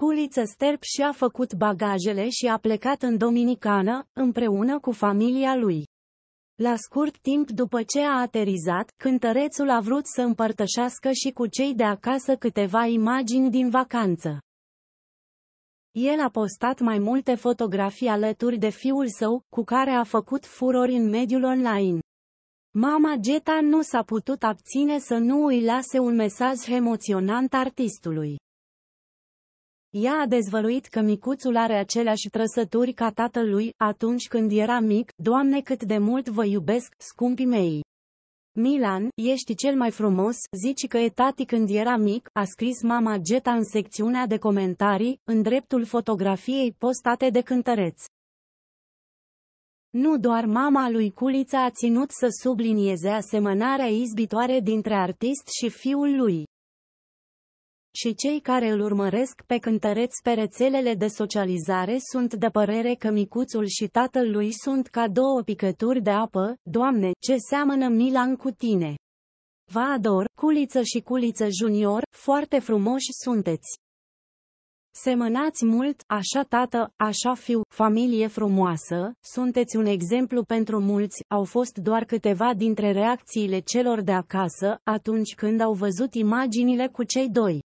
Culiță Sterp și-a făcut bagajele și a plecat în Dominicană, împreună cu familia lui. La scurt timp după ce a aterizat, cântărețul a vrut să împărtășească și cu cei de acasă câteva imagini din vacanță. El a postat mai multe fotografii alături de fiul său, cu care a făcut furori în mediul online. Mama Geta nu s-a putut abține să nu îi lase un mesaj emoționant artistului. Ea a dezvăluit că micuțul are aceleași trăsături ca tatălui, atunci când era mic, Doamne cât de mult vă iubesc, scumpii mei. Milan, ești cel mai frumos, zici că e tati când era mic, a scris mama Geta în secțiunea de comentarii, în dreptul fotografiei postate de cântăreț. Nu doar mama lui Culița a ținut să sublinieze asemănarea izbitoare dintre artist și fiul lui și cei care îl urmăresc pe cântăreț pe rețelele de socializare sunt de părere că micuțul și tatăl lui sunt ca două picături de apă, Doamne, ce seamănă Milan cu tine! Vă ador, culiță și culiță junior, foarte frumoși sunteți! Semănați mult, așa tată, așa fiu, familie frumoasă, sunteți un exemplu pentru mulți, au fost doar câteva dintre reacțiile celor de acasă, atunci când au văzut imaginile cu cei doi.